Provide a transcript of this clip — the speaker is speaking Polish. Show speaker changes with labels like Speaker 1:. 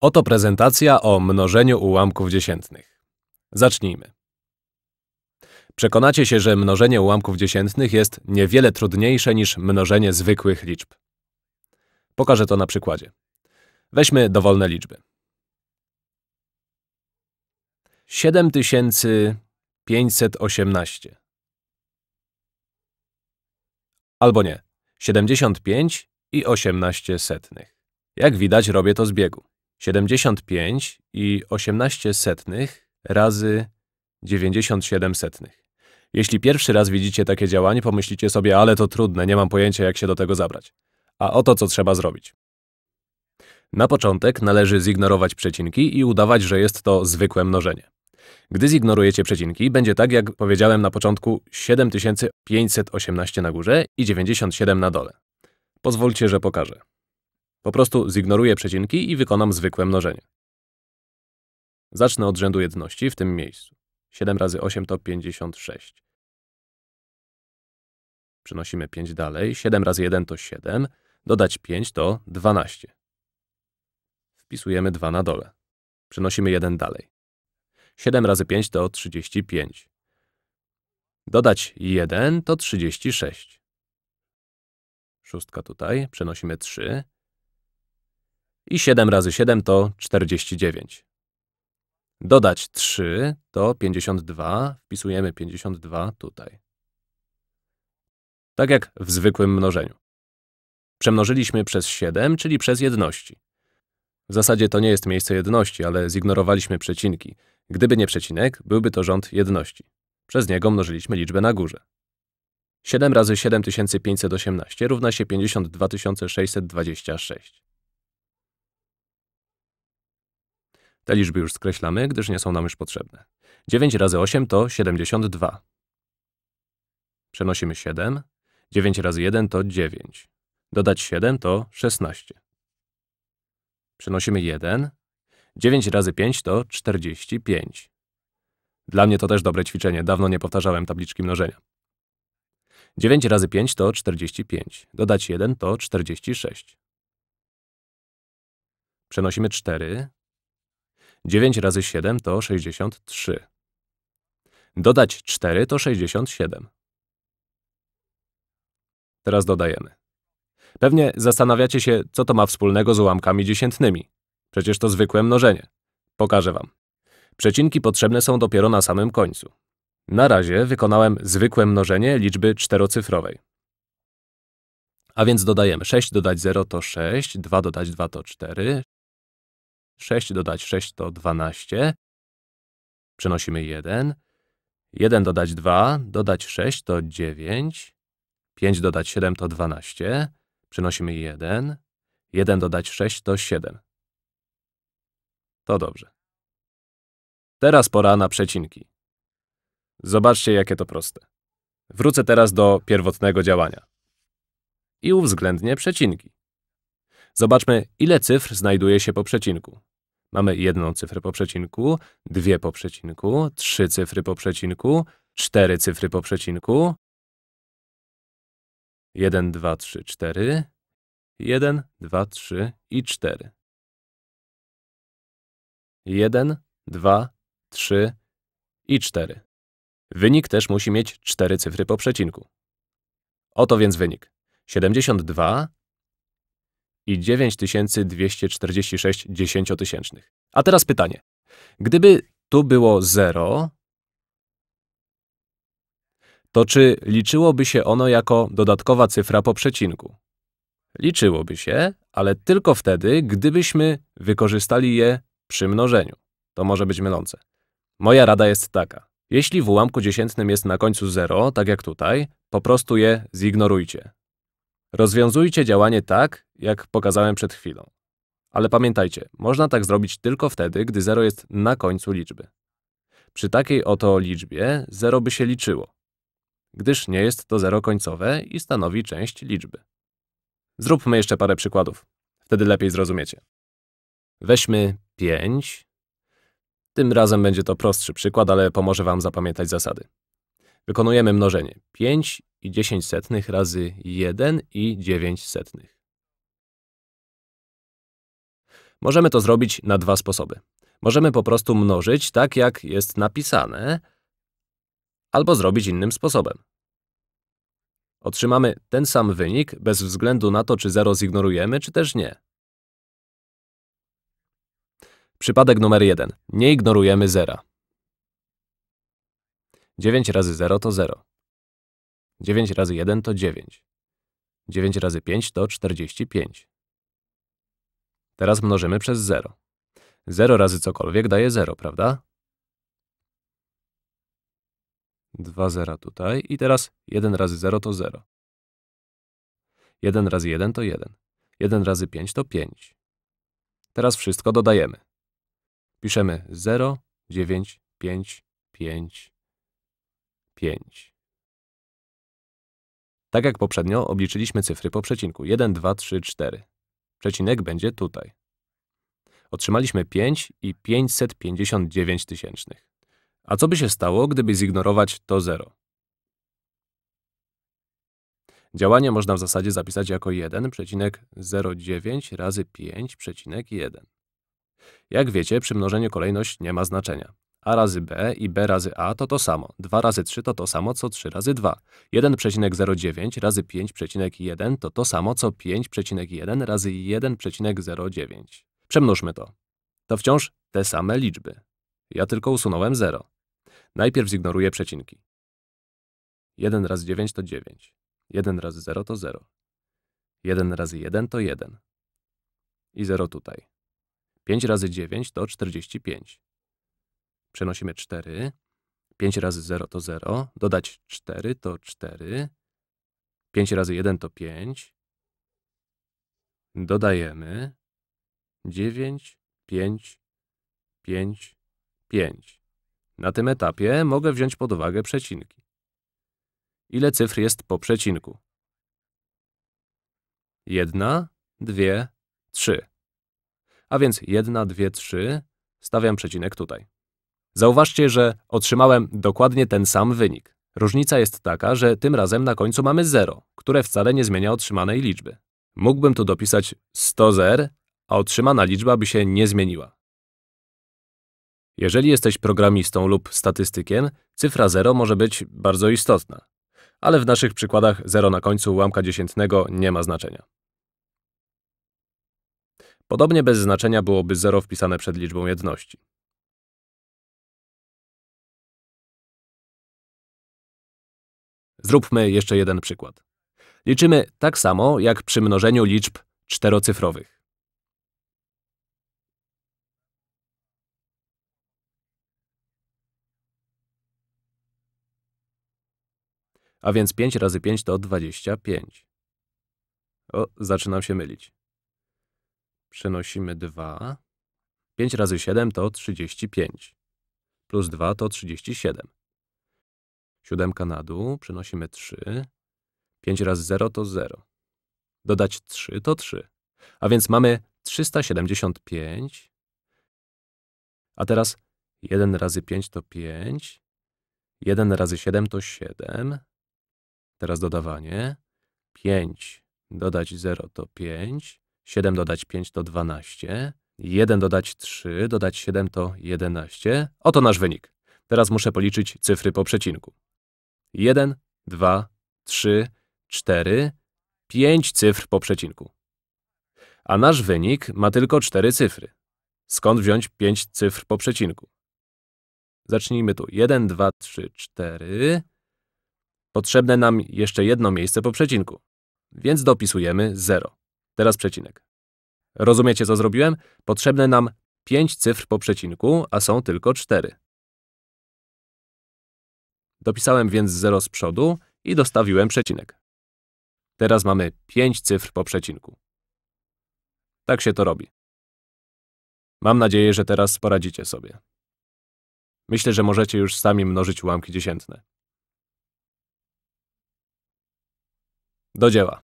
Speaker 1: Oto prezentacja o mnożeniu ułamków dziesiętnych. Zacznijmy. Przekonacie się, że mnożenie ułamków dziesiętnych jest niewiele trudniejsze niż mnożenie zwykłych liczb. Pokażę to na przykładzie. Weźmy dowolne liczby. 7518 Albo nie, 75 i 18 setnych. Jak widać robię to z biegu. 75 i 18 setnych razy 97 setnych. Jeśli pierwszy raz widzicie takie działanie, pomyślicie sobie, ale to trudne, nie mam pojęcia jak się do tego zabrać. A oto co trzeba zrobić. Na początek należy zignorować przecinki i udawać, że jest to zwykłe mnożenie. Gdy zignorujecie przecinki, będzie tak, jak powiedziałem na początku, 7518 na górze i 97 na dole. Pozwólcie, że pokażę. Po prostu zignoruję przecinki i wykonam zwykłe mnożenie. Zacznę od rzędu jedności w tym miejscu. 7 razy 8 to 56. Przenosimy 5 dalej. 7 razy 1 to 7. Dodać 5 to 12. Wpisujemy 2 na dole. Przenosimy 1 dalej. 7 razy 5 to 35. Dodać 1 to 36. Szóstka tutaj. Przenosimy 3 i 7 razy 7 to 49. Dodać 3 to 52, wpisujemy 52 tutaj. Tak jak w zwykłym mnożeniu. Przemnożyliśmy przez 7, czyli przez jedności. W zasadzie to nie jest miejsce jedności, ale zignorowaliśmy przecinki. Gdyby nie przecinek, byłby to rząd jedności. Przez niego mnożyliśmy liczbę na górze. 7 razy 7518 równa się 52626. Te liczby już skreślamy, gdyż nie są nam już potrzebne. 9 razy 8 to 72. Przenosimy 7. 9 razy 1 to 9. Dodać 7 to 16. Przenosimy 1. 9 razy 5 to 45. Dla mnie to też dobre ćwiczenie, dawno nie powtarzałem tabliczki mnożenia. 9 razy 5 to 45. Dodać 1 to 46. Przenosimy 4. 9 razy 7 to 63. Dodać 4 to 67. Teraz dodajemy. Pewnie zastanawiacie się, co to ma wspólnego z ułamkami dziesiętnymi. Przecież to zwykłe mnożenie. Pokażę wam. Przecinki potrzebne są dopiero na samym końcu. Na razie wykonałem zwykłe mnożenie liczby czterocyfrowej. A więc dodajemy 6 dodać 0 to 6, 2 dodać 2 to 4, 6 dodać 6 to 12. Przenosimy 1. 1 dodać 2, dodać 6 to 9. 5 dodać 7 to 12. Przenosimy 1. 1 dodać 6 to 7. To dobrze. Teraz pora na przecinki. Zobaczcie, jakie to proste. Wrócę teraz do pierwotnego działania. I uwzględnię przecinki. Zobaczmy, ile cyfr znajduje się po przecinku. Mamy jedną cyfrę po przecinku, dwie po przecinku, trzy cyfry po przecinku, cztery cyfry po przecinku, 1, 2, 3, 4, 1, 2, 3 i 4. 1, 2, 3 i 4. Wynik też musi mieć 4 cyfry po przecinku. Oto więc wynik. 72 i 9246 dziesięciotysięcznych. A teraz pytanie. Gdyby tu było 0, to czy liczyłoby się ono jako dodatkowa cyfra po przecinku? Liczyłoby się, ale tylko wtedy, gdybyśmy wykorzystali je przy mnożeniu. To może być mylące. Moja rada jest taka. Jeśli w ułamku dziesiętnym jest na końcu 0, tak jak tutaj, po prostu je zignorujcie. Rozwiązujcie działanie tak, jak pokazałem przed chwilą. Ale pamiętajcie, można tak zrobić tylko wtedy, gdy 0 jest na końcu liczby. Przy takiej oto liczbie 0 by się liczyło, gdyż nie jest to 0 końcowe i stanowi część liczby. Zróbmy jeszcze parę przykładów, wtedy lepiej zrozumiecie. Weźmy 5. Tym razem będzie to prostszy przykład, ale pomoże Wam zapamiętać zasady. Wykonujemy mnożenie 5 i 10 setnych razy 1 i 9 setnych. Możemy to zrobić na dwa sposoby. Możemy po prostu mnożyć tak, jak jest napisane, albo zrobić innym sposobem. Otrzymamy ten sam wynik bez względu na to, czy 0 zignorujemy, czy też nie. Przypadek numer 1. Nie ignorujemy 0. 9 razy 0 to 0. 9 razy 1 to 9. 9 razy 5 to 45. Teraz mnożymy przez 0. 0 razy cokolwiek daje 0, prawda? 2 zera tutaj i teraz 1 razy 0 to 0. 1 razy 1 to 1. 1 razy 5 to 5. Teraz wszystko dodajemy. Piszemy 0, 9, 5, 5, 5. Tak jak poprzednio obliczyliśmy cyfry po przecinku 1, 2, 3, 4. Przecinek będzie tutaj. Otrzymaliśmy 5 i 559 tysięcznych. A co by się stało, gdyby zignorować to 0? Działanie można w zasadzie zapisać jako 1,09 razy 5,1. Jak wiecie, przy mnożeniu kolejność nie ma znaczenia a razy b i b razy a to to samo. 2 razy 3 to to samo co 3 razy 2. 1,09 razy 5,1 to to samo co 5,1 razy 1,09. Przemnóżmy to. To wciąż te same liczby. Ja tylko usunąłem 0. Najpierw zignoruję przecinki. 1 razy 9 to 9. 1 razy 0 to 0. 1 razy 1 to 1. I 0 tutaj. 5 razy 9 to 45 przenosimy 4. 5 razy 0 to 0. Dodać 4 to 4. 5 razy 1 to 5. Dodajemy 9, 5, 5, 5. Na tym etapie mogę wziąć pod uwagę przecinki. Ile cyfr jest po przecinku? 1, 2, 3. A więc 1, 2, 3. Stawiam przecinek tutaj. Zauważcie, że otrzymałem dokładnie ten sam wynik. Różnica jest taka, że tym razem na końcu mamy 0, które wcale nie zmienia otrzymanej liczby. Mógłbym tu dopisać 100 zer, a otrzymana liczba by się nie zmieniła. Jeżeli jesteś programistą lub statystykiem, cyfra 0 może być bardzo istotna. Ale w naszych przykładach 0 na końcu ułamka dziesiętnego nie ma znaczenia. Podobnie bez znaczenia byłoby 0 wpisane przed liczbą jedności. Zróbmy jeszcze jeden przykład. Liczymy tak samo jak przy mnożeniu liczb czterocyfrowych. A więc 5 razy 5 to 25. O, zaczynam się mylić. Przenosimy 2. 5 razy 7 to 35. Plus 2 to 37. Siódemka na dół, przenosimy 3. 5 razy 0 to 0. Dodać 3 to 3. A więc mamy 375. A teraz 1 razy 5 to 5. 1 razy 7 to 7. Teraz dodawanie. 5 dodać 0 to 5. 7 dodać 5 to 12. 1 dodać 3, dodać 7 to 11. Oto nasz wynik. Teraz muszę policzyć cyfry po przecinku. 1, 2, 3, 4, 5 cyfr po przecinku. A nasz wynik ma tylko 4 cyfry. Skąd wziąć 5 cyfr po przecinku? Zacznijmy tu. 1, 2, 3, 4. Potrzebne nam jeszcze jedno miejsce po przecinku. Więc dopisujemy 0. Teraz przecinek. Rozumiecie, co zrobiłem? Potrzebne nam 5 cyfr po przecinku, a są tylko 4. Dopisałem więc 0 z przodu i dostawiłem przecinek. Teraz mamy 5 cyfr po przecinku. Tak się to robi. Mam nadzieję, że teraz poradzicie sobie. Myślę, że możecie już sami mnożyć ułamki dziesiętne. Do dzieła.